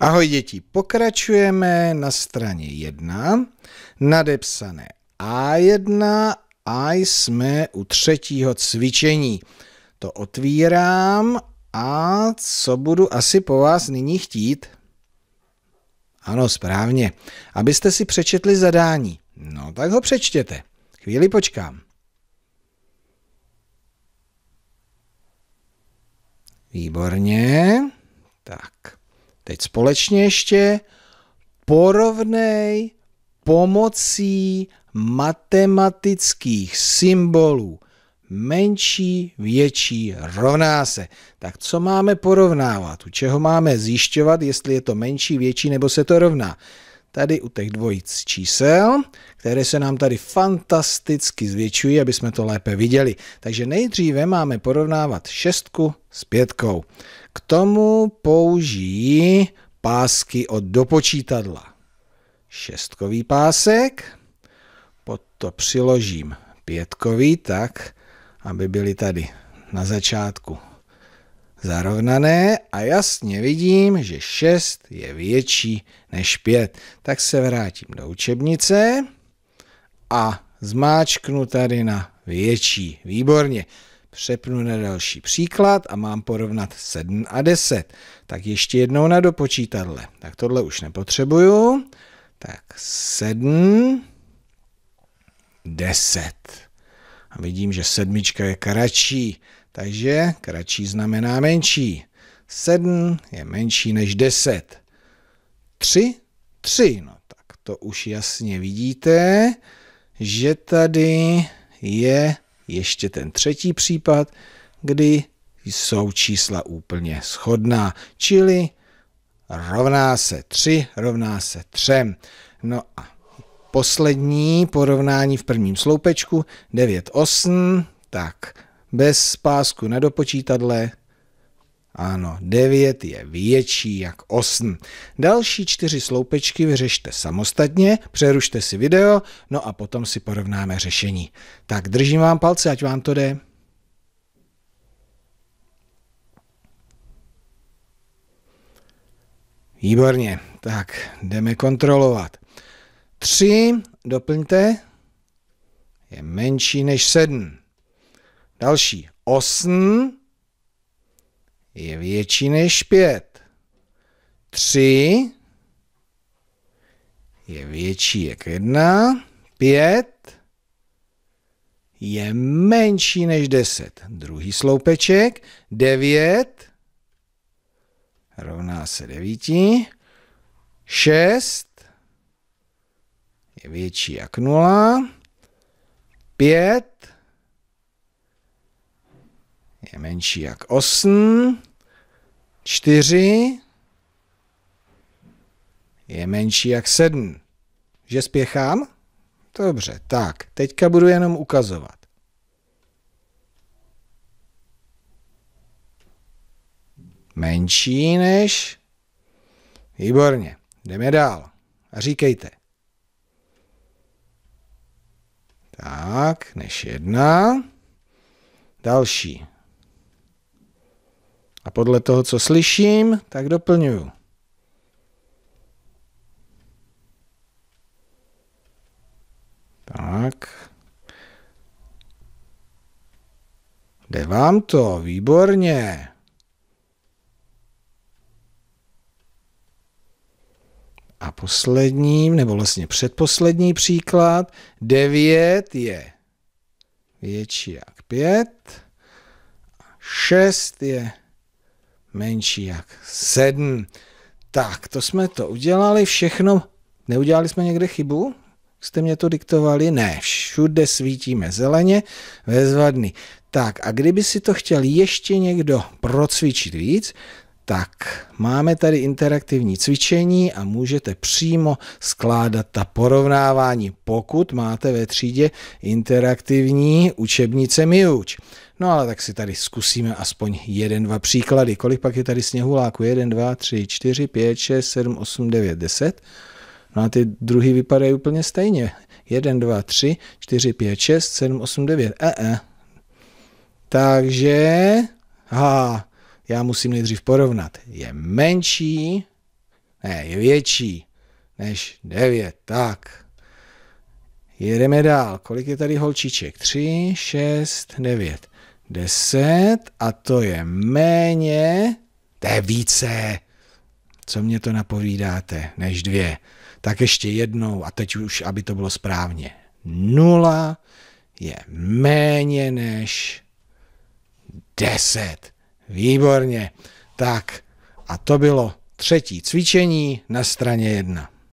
Ahoj děti, pokračujeme na straně 1, nadepsané A1 a jsme u třetího cvičení. To otvírám a co budu asi po vás nyní chtít? Ano, správně. Abyste si přečetli zadání. No, tak ho přečtěte. Chvíli počkám. Výborně. Tak. Teď společně ještě porovnej pomocí matematických symbolů menší, větší, rovná se. Tak co máme porovnávat? U čeho máme zjišťovat, jestli je to menší, větší nebo se to rovná? tady u těch dvojic čísel, které se nám tady fantasticky zvětšují, aby jsme to lépe viděli. Takže nejdříve máme porovnávat šestku s pětkou. K tomu použijí pásky od dopočítadla. Šestkový pásek, pod to přiložím pětkový tak, aby byly tady na začátku zarovnané a jasně vidím, že 6 je větší než 5. Tak se vrátím do učebnice a zmáčknu tady na větší. Výborně. Přepnu na další příklad a mám porovnat 7 a 10. Tak ještě jednou na dopočítadle. Tak tohle už nepotřebuju. Tak 7, 10. A vidím, že sedmička je kratší. Takže kratší znamená menší. 7 je menší než 10. 3? 3. No tak to už jasně vidíte, že tady je ještě ten třetí případ, kdy jsou čísla úplně shodná, čili rovná se 3, rovná se 3. No a poslední porovnání v prvním sloupečku 9, 8, tak bez pásku na dopočítadle. Ano, 9 je větší jak 8. Další čtyři sloupečky vyřešte samostatně, přerušte si video, no a potom si porovnáme řešení. Tak držím vám palce, ať vám to jde. Výborně, tak jdeme kontrolovat. 3 doplňte je menší než 7. Další. 8 je větší než 5. 3 je větší jak 1. 5 je menší než 10. Druhý sloupeček. 9 rovná se 9. 6 je větší jak 0. 5 je menší jak 8, 4 je menší jak 7. Že spěchám? Dobře, tak, teďka budu jenom ukazovat. Menší než... Výborně, jdeme dál. A říkejte. Tak, než jedna. Další. A podle toho, co slyším, tak doplňuju. Tak. Jde vám to, výborně. A posledním, nebo vlastně předposlední příklad, 9 je větší jak 5, 6 je menší jak 7. Tak, to jsme to udělali všechno. Neudělali jsme někde chybu? Jste mě to diktovali? Ne, všude svítíme zeleně, bezvadný. Tak a kdyby si to chtěl ještě někdo procvičit víc, tak, máme tady interaktivní cvičení a můžete přímo skládat ta porovnávání, pokud máte ve třídě interaktivní učebnice MIUČ. No ale tak si tady zkusíme aspoň jeden, dva příklady. Kolik pak je tady sněhuláku? 1, 2, 3, 4, 5, 6, 7, 8, 9, 10. No a ty druhy vypadají úplně stejně. 1, 2, 3, 4, 5, 6, 7, 8, 9. E, e. Takže, ha, já musím nejdřív porovnat. Je menší, ne, je větší než 9, tak. Jedeme dál. Kolik je tady holčiček? 3, 6, 9, 10 a to je méně, to je více. Co mě to napovídáte, než dvě? Tak ještě jednou a teď už, aby to bylo správně. 0 je méně než 10. Výborně. Tak a to bylo třetí cvičení na straně jedna.